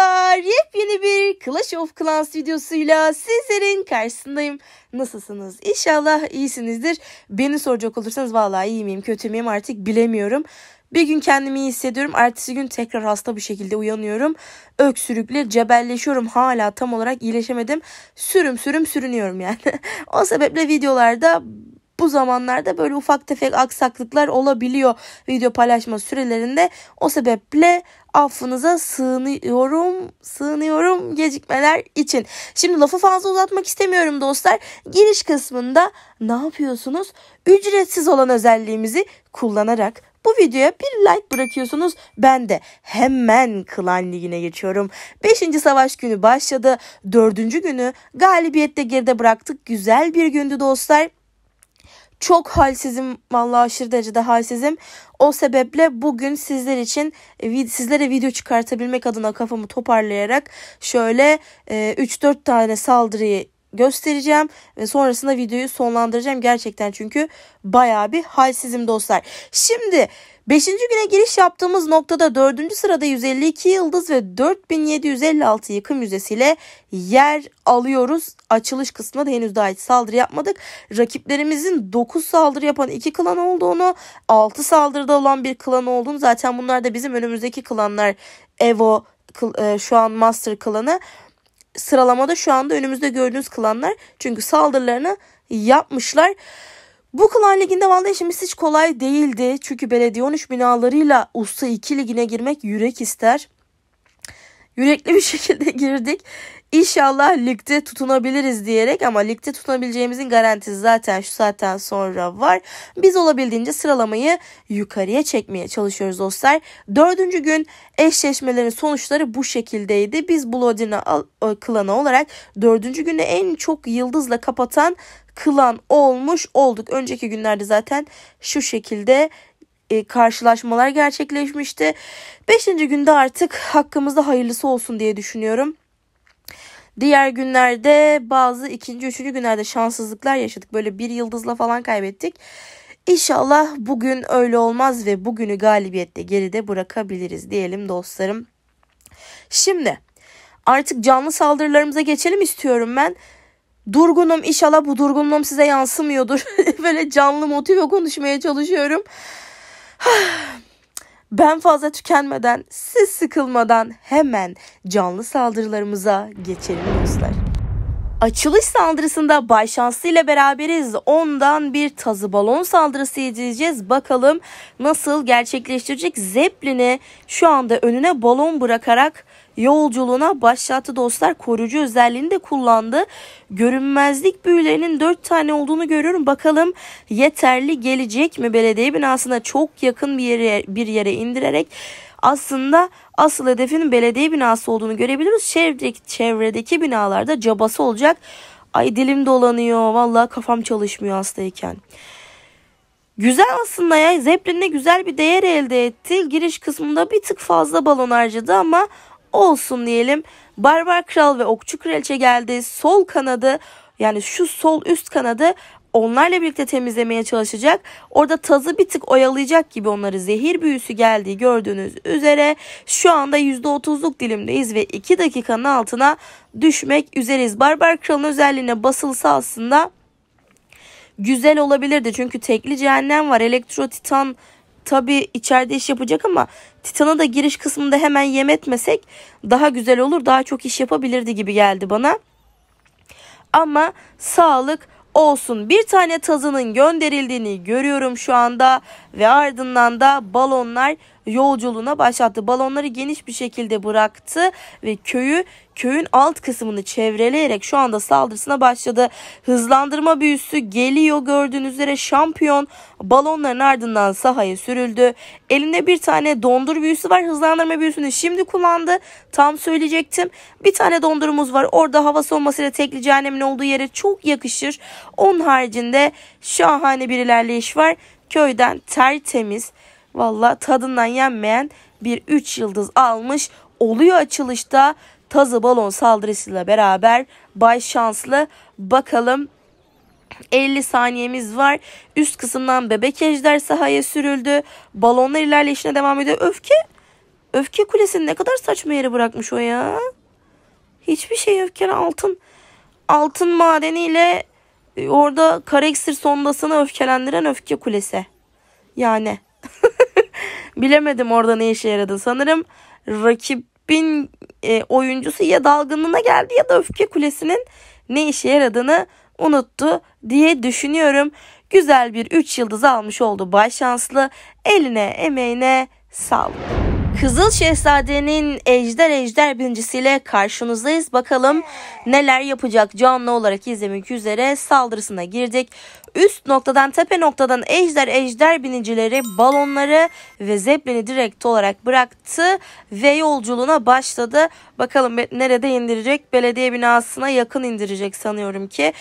merhabalar. Yepyeni bir Clash of Clans videosuyla sizlerin karşısındayım. Nasılsınız? İnşallah iyisinizdir. Beni soracak olursanız vallahi iyi miyim, kötü müyüm artık bilemiyorum. Bir gün kendimi iyi hissediyorum. Ertesi gün tekrar hasta bir şekilde uyanıyorum. Öksürükle cebelleşiyorum. Hala tam olarak iyileşemedim. Sürüm sürüm sürünüyorum yani. o sebeple videolarda bu zamanlarda böyle ufak tefek aksaklıklar olabiliyor video paylaşma sürelerinde. O sebeple affınıza sığınıyorum, sığınıyorum gecikmeler için. Şimdi lafı fazla uzatmak istemiyorum dostlar. Giriş kısmında ne yapıyorsunuz? Ücretsiz olan özelliğimizi kullanarak bu videoya bir like bırakıyorsunuz. Ben de hemen Klan Ligi'ne geçiyorum. 5. savaş günü başladı. 4. günü galibiyette geride bıraktık. Güzel bir gündü dostlar. Çok halsizim vallahi aşırı derecede halsizim. O sebeple bugün sizler için e, sizlere video çıkartabilmek adına kafamı toparlayarak şöyle 3-4 e, tane saldırıyı göstereceğim ve sonrasında videoyu sonlandıracağım gerçekten çünkü baya bir halsizim dostlar. Şimdi Beşinci güne giriş yaptığımız noktada dördüncü sırada 152 yıldız ve 4756 yıkım yüzdesiyle yer alıyoruz. Açılış kısmına da henüz daha hiç saldırı yapmadık. Rakiplerimizin 9 saldırı yapan 2 klan olduğunu, 6 saldırıda olan bir klan olduğunu zaten bunlar da bizim önümüzdeki klanlar Evo e, şu an Master klanı sıralamada şu anda önümüzde gördüğünüz klanlar çünkü saldırılarını yapmışlar. Bu Klan Ligi'nde vallahi işimiz hiç kolay değildi. Çünkü belediye 13 binalarıyla Usta 2 Ligi'ne girmek yürek ister. Yürekli bir şekilde girdik. İnşallah ligde tutunabiliriz diyerek ama ligde tutunabileceğimizin garantisi zaten şu saatten sonra var. Biz olabildiğince sıralamayı yukarıya çekmeye çalışıyoruz dostlar. Dördüncü gün eşleşmelerin sonuçları bu şekildeydi. Biz Blodina e, klanı olarak dördüncü günde en çok yıldızla kapatan kılan olmuş olduk. Önceki günlerde zaten şu şekilde e, karşılaşmalar gerçekleşmişti. Beşinci günde artık hakkımızda hayırlısı olsun diye düşünüyorum. Diğer günlerde bazı ikinci, üçüncü günlerde şanssızlıklar yaşadık. Böyle bir yıldızla falan kaybettik. İnşallah bugün öyle olmaz ve bugünü galibiyette geride bırakabiliriz diyelim dostlarım. Şimdi artık canlı saldırılarımıza geçelim istiyorum ben durgunum inşallah bu durgunluğum size yansımıyordur. Böyle canlı motive konuşmaya çalışıyorum. ben fazla tükenmeden, siz sıkılmadan hemen canlı saldırılarımıza geçelim dostlar. Açılış saldırısında Bay Şanslı ile beraberiz. Ondan bir tazı balon saldırısı edeceğiz. Bakalım nasıl gerçekleştirecek. Zeplini şu anda önüne balon bırakarak yolculuğuna başlattı dostlar. Koruyucu özelliğini de kullandı. Görünmezlik büyülerinin 4 tane olduğunu görüyorum. Bakalım yeterli gelecek mi belediye binasına çok yakın bir yere, bir yere indirerek aslında asıl hedefin belediye binası olduğunu görebiliriz. Çevredeki, çevredeki binalarda cabası olacak. Ay dilim dolanıyor. Vallahi kafam çalışmıyor hastayken. Güzel aslında ya. Zeppelin'de güzel bir değer elde etti. Giriş kısmında bir tık fazla balon harcadı ama olsun diyelim. Barbar Kral ve Okçu Kraliçe geldi. Sol kanadı yani şu sol üst kanadı onlarla birlikte temizlemeye çalışacak. Orada tazı bir tık oyalayacak gibi onları zehir büyüsü geldiği gördüğünüz üzere şu anda %30'luk dilimdeyiz ve 2 dakikanın altına düşmek üzereyiz. Barbar Kral'ın özelliğine basılsa aslında güzel olabilirdi. Çünkü tekli cehennem var. Elektro Titan tabii içeride iş yapacak ama Titan'a da giriş kısmında hemen yem etmesek daha güzel olur. Daha çok iş yapabilirdi gibi geldi bana. Ama sağlık olsun. Bir tane tazının gönderildiğini görüyorum şu anda ve ardından da balonlar yolculuğuna başlattı. Balonları geniş bir şekilde bıraktı ve köyü köyün alt kısmını çevreleyerek şu anda saldırısına başladı. Hızlandırma büyüsü geliyor gördüğünüz üzere şampiyon balonların ardından sahaya sürüldü. Elinde bir tane dondur büyüsü var. Hızlandırma büyüsünü şimdi kullandı. Tam söyleyecektim. Bir tane dondurumuz var. Orada hava soğumasıyla tekli cehennemin olduğu yere çok yakışır. Onun haricinde şahane bir ilerleyiş var. Köyden tertemiz valla tadından yenmeyen bir 3 yıldız almış oluyor açılışta. Tazı balon saldırısıyla beraber Bay Şanslı bakalım 50 saniyemiz var. Üst kısımdan bebek ejder sahaya sürüldü. Balonlar ilerleyişine devam ediyor. Öfke Öfke kulesi ne kadar saçma yere bırakmış o ya. Hiçbir şey öfkenin altın altın madeniyle e, orada Kareksir sondasını öfkelendiren öfke kulesi. Yani. Bilemedim orada ne işe yaradı. Sanırım rakibin e, oyuncusu ya dalgınlığına geldi ya da öfke kulesinin ne işe yaradığını unuttu diye düşünüyorum. Güzel bir 3 yıldız almış oldu Bay Şanslı. Eline emeğine sağlık. Kızıl Şehzade'nin Ejder Ejder birincisiyle karşınızdayız. Bakalım neler yapacak canlı olarak izlemek üzere saldırısına girdik. Üst noktadan tepe noktadan ejder ejder binicileri balonları ve zeplini direkt olarak bıraktı ve yolculuğuna başladı. Bakalım nerede indirecek? Belediye binasına yakın indirecek sanıyorum ki.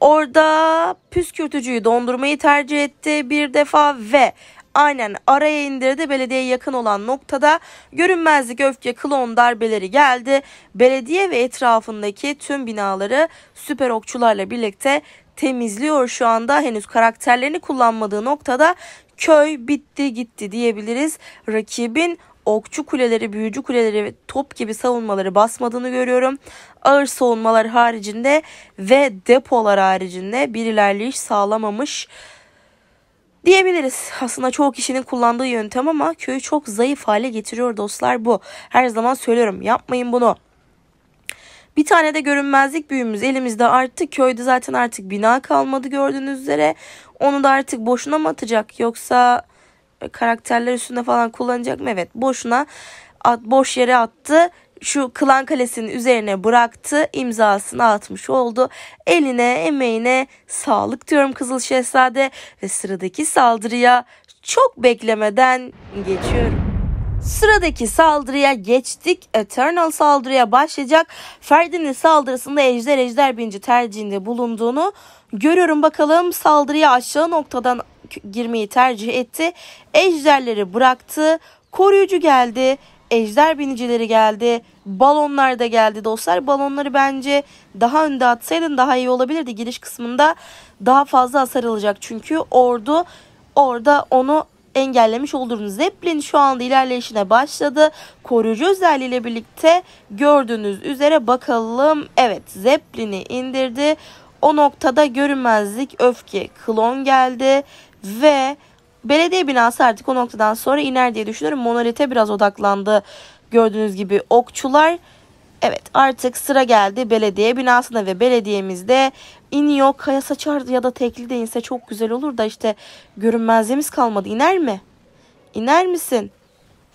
Orada püskürtücüyü dondurmayı tercih etti bir defa ve aynen araya indirdi. Belediyeye yakın olan noktada görünmezlik öfke klon darbeleri geldi. Belediye ve etrafındaki tüm binaları süper okçularla birlikte temizliyor şu anda. Henüz karakterlerini kullanmadığı noktada köy bitti gitti diyebiliriz. Rakibin okçu kuleleri, büyücü kuleleri top gibi savunmaları basmadığını görüyorum. Ağır savunmalar haricinde ve depolar haricinde bir ilerleyiş sağlamamış diyebiliriz. Aslında çoğu kişinin kullandığı yöntem ama köyü çok zayıf hale getiriyor dostlar bu. Her zaman söylüyorum yapmayın bunu. Bir tane de görünmezlik büyümüz elimizde arttı. Köyde zaten artık bina kalmadı gördüğünüz üzere. Onu da artık boşuna mı atacak yoksa karakterler üstünde falan kullanacak mı? Evet boşuna at, boş yere attı şu Kılan Kalesi'nin üzerine bıraktı imzasını atmış oldu. Eline emeğine sağlık diyorum Kızıl Şehzade ve sıradaki saldırıya çok beklemeden geçiyorum. Sıradaki saldırıya geçtik. Eternal saldırıya başlayacak. Ferdi'nin saldırısında Ejder Ejder Binci tercihinde bulunduğunu görüyorum. Bakalım saldırıya aşağı noktadan girmeyi tercih etti. Ejderleri bıraktı. Koruyucu geldi ejder binicileri geldi. Balonlar da geldi dostlar. Balonları bence daha önde atsaydın daha iyi olabilirdi. Giriş kısmında daha fazla hasar alacak. Çünkü ordu orada onu engellemiş oldunuz. Zeppelin şu anda ilerleyişine başladı. Koruyucu özelliğiyle birlikte gördüğünüz üzere bakalım. Evet Zeppelin'i indirdi. O noktada görünmezlik, öfke, klon geldi ve belediye binası artık o noktadan sonra iner diye düşünüyorum. Monolite biraz odaklandı. Gördüğünüz gibi okçular Evet artık sıra geldi belediye binasına ve belediyemizde iniyor kaya saçar ya da tekli de inse çok güzel olur da işte görünmezliğimiz kalmadı. İner mi? İner misin?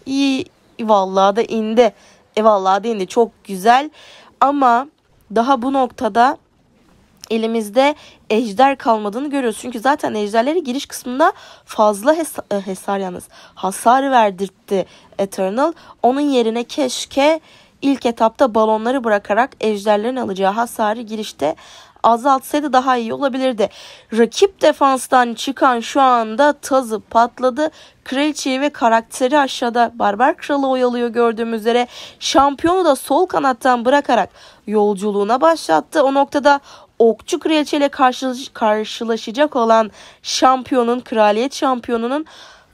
İyi vallahi da indi. E vallahi da indi çok güzel ama daha bu noktada elimizde ejder kalmadığını görüyoruz. Çünkü zaten ejderleri giriş kısmında fazla hesa- e, hesar yalnız hasar verdirtti Eternal. Onun yerine keşke ilk etapta balonları bırakarak ejderlerin alacağı hasarı girişte azaltsaydı daha iyi olabilirdi. Rakip defanstan çıkan şu anda tazı patladı. Kraliçeyi ve karakteri aşağıda Barbar Kralı oyalıyor gördüğümüz üzere. Şampiyonu da sol kanattan bırakarak yolculuğuna başlattı. O noktada okçu kraliçeyle karşılaş karşılaşacak olan şampiyonun, kraliyet şampiyonunun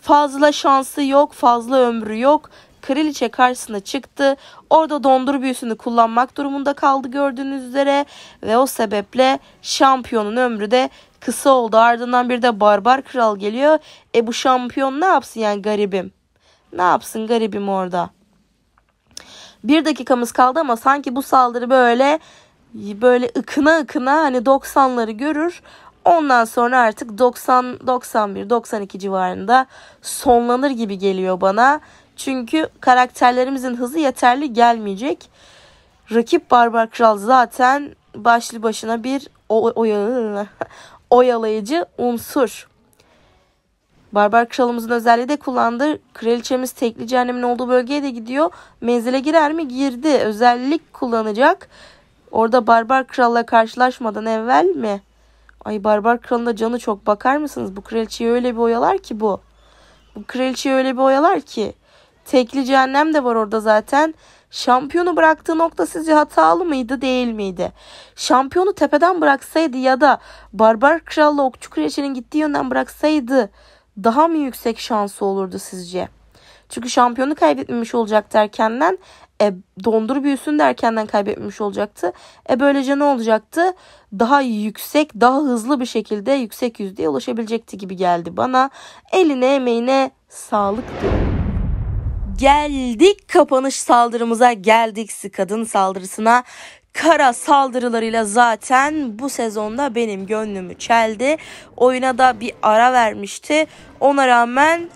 fazla şansı yok, fazla ömrü yok. Kraliçe karşısına çıktı. Orada dondur büyüsünü kullanmak durumunda kaldı gördüğünüz üzere. Ve o sebeple şampiyonun ömrü de kısa oldu. Ardından bir de barbar kral geliyor. E bu şampiyon ne yapsın yani garibim? Ne yapsın garibim orada? Bir dakikamız kaldı ama sanki bu saldırı böyle böyle ıkına ıkına hani 90'ları görür. Ondan sonra artık 90 91 92 civarında sonlanır gibi geliyor bana. Çünkü karakterlerimizin hızı yeterli gelmeyecek. Rakip Barbar Kral zaten başlı başına bir oyalayıcı unsur. Barbar kralımızın özelliği de kullandı. Kraliçemiz tekli cehennemin olduğu bölgeye de gidiyor. Menzile girer mi? Girdi. Özellik kullanacak. Orada barbar kralla karşılaşmadan evvel mi? Ay barbar kralın da canı çok bakar mısınız? Bu kraliçeyi öyle bir oyalar ki bu. Bu kraliçeyi öyle bir oyalar ki. Tekli cehennem de var orada zaten. Şampiyonu bıraktığı nokta sizce hatalı mıydı değil miydi? Şampiyonu tepeden bıraksaydı ya da Barbar Kral'la Okçu Kraliçenin gittiği yönden bıraksaydı daha mı yüksek şansı olurdu sizce? Çünkü şampiyonu kaybetmemiş olacak derkenden e dondur büyüsün de erkenden kaybetmiş olacaktı. E böylece ne olacaktı? Daha yüksek, daha hızlı bir şekilde yüksek yüzdeye ulaşabilecekti gibi geldi bana. Eline emeğine sağlık geldik kapanış saldırımıza geldik kadın saldırısına kara saldırılarıyla zaten bu sezonda benim gönlümü çeldi. Oyuna da bir ara vermişti. Ona rağmen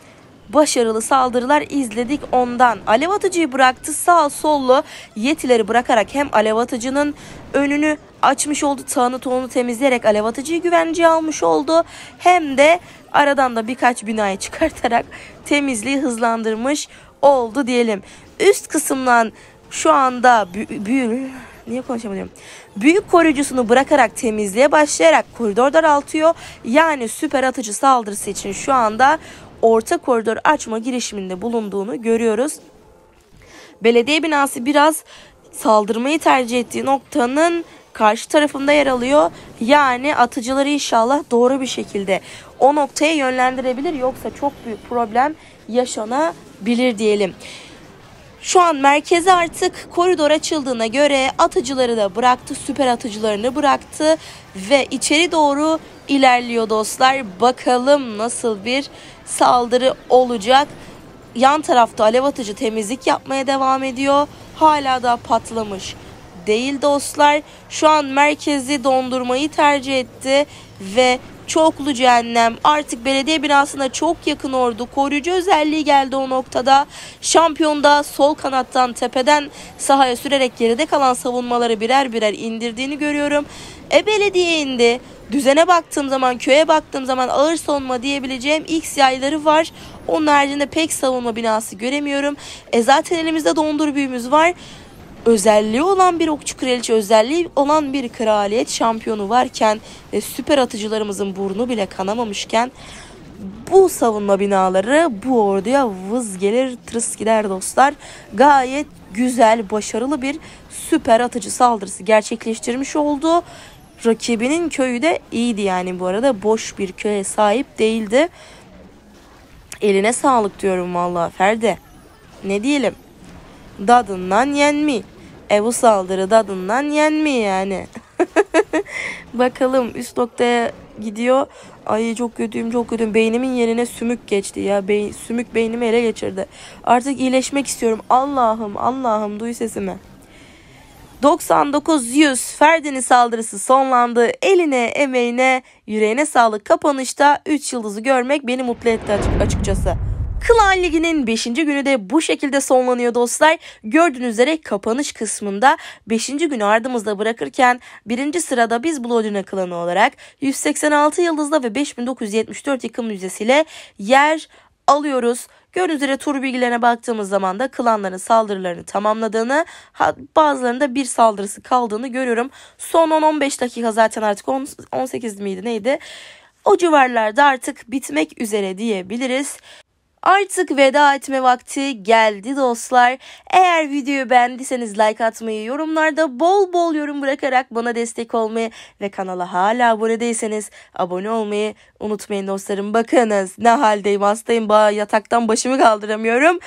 başarılı saldırılar izledik ondan. Alev atıcıyı bıraktı sağ sollu yetileri bırakarak hem alev atıcının önünü açmış oldu. Tağını tohunu temizleyerek alev atıcıyı güvenceye almış oldu. Hem de aradan da birkaç binayı çıkartarak temizliği hızlandırmış oldu diyelim. Üst kısımdan şu anda büyür niye konuşamıyorum? Büyük koruyucusunu bırakarak temizliğe başlayarak koridor daraltıyor. Yani süper atıcı saldırısı için şu anda orta koridor açma girişiminde bulunduğunu görüyoruz. Belediye binası biraz saldırmayı tercih ettiği noktanın karşı tarafında yer alıyor. Yani atıcıları inşallah doğru bir şekilde o noktaya yönlendirebilir yoksa çok büyük problem yaşanabilir diyelim. Şu an merkeze artık koridor açıldığına göre atıcıları da bıraktı, süper atıcılarını bıraktı ve içeri doğru ilerliyor dostlar. Bakalım nasıl bir saldırı olacak. Yan tarafta alev atıcı temizlik yapmaya devam ediyor. Hala da patlamış değil dostlar. Şu an merkezi dondurmayı tercih etti ve çoklu cehennem artık belediye binasına çok yakın ordu koruyucu özelliği geldi o noktada şampiyonda sol kanattan tepeden sahaya sürerek geride kalan savunmaları birer birer indirdiğini görüyorum e belediye indi düzene baktığım zaman, köye baktığım zaman ağır savunma diyebileceğim X yayları var. Onun haricinde pek savunma binası göremiyorum. E zaten elimizde dondur büyümüz var özelliği olan bir okçu kraliçe, özelliği olan bir kraliyet şampiyonu varken ve süper atıcılarımızın burnu bile kanamamışken bu savunma binaları bu orduya vız gelir tırıs gider dostlar. Gayet güzel, başarılı bir süper atıcı saldırısı gerçekleştirmiş oldu. Rakibinin köyü de iyiydi yani bu arada boş bir köye sahip değildi. Eline sağlık diyorum vallahi Ferdi. Ne diyelim? Dadından yenmi. E bu saldırı dadından yenmi yani. Bakalım üst noktaya gidiyor. Ay çok kötüyüm çok kötüyüm. Beynimin yerine sümük geçti ya. Be sümük beynimi ele geçirdi. Artık iyileşmek istiyorum. Allah'ım Allah'ım duy sesimi. 99-100 Ferdi'nin saldırısı sonlandı. Eline, emeğine, yüreğine sağlık. Kapanışta 3 yıldızı görmek beni mutlu etti açıkçası. Klan Ligi'nin 5. günü de bu şekilde sonlanıyor dostlar. Gördüğünüz üzere kapanış kısmında 5. günü ardımızda bırakırken 1. sırada biz Blodina klanı olarak 186 yıldızla ve 5974 yıkım yüzdesiyle yer alıyoruz. Gördüğünüz üzere tur bilgilerine baktığımız zaman da klanların saldırılarını tamamladığını bazılarında bir saldırısı kaldığını görüyorum. Son 10-15 dakika zaten artık 10, 18 miydi neydi? O civarlarda artık bitmek üzere diyebiliriz. Artık veda etme vakti geldi dostlar. Eğer videoyu beğendiyseniz like atmayı, yorumlarda bol bol yorum bırakarak bana destek olmayı ve kanala hala abone değilseniz abone olmayı unutmayın dostlarım. Bakınız ne haldeyim hastayım yataktan başımı kaldıramıyorum.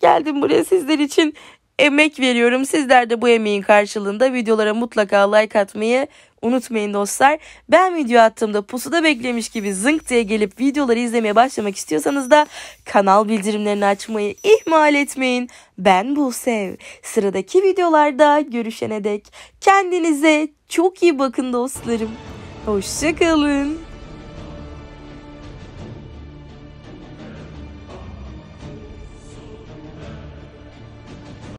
Geldim buraya sizler için emek veriyorum. Sizler de bu emeğin karşılığında videolara mutlaka like atmayı unutmayın dostlar. Ben video attığımda pusuda beklemiş gibi zınk diye gelip videoları izlemeye başlamak istiyorsanız da kanal bildirimlerini açmayı ihmal etmeyin. Ben Busev. Sıradaki videolarda görüşene dek kendinize çok iyi bakın dostlarım. Hoşçakalın.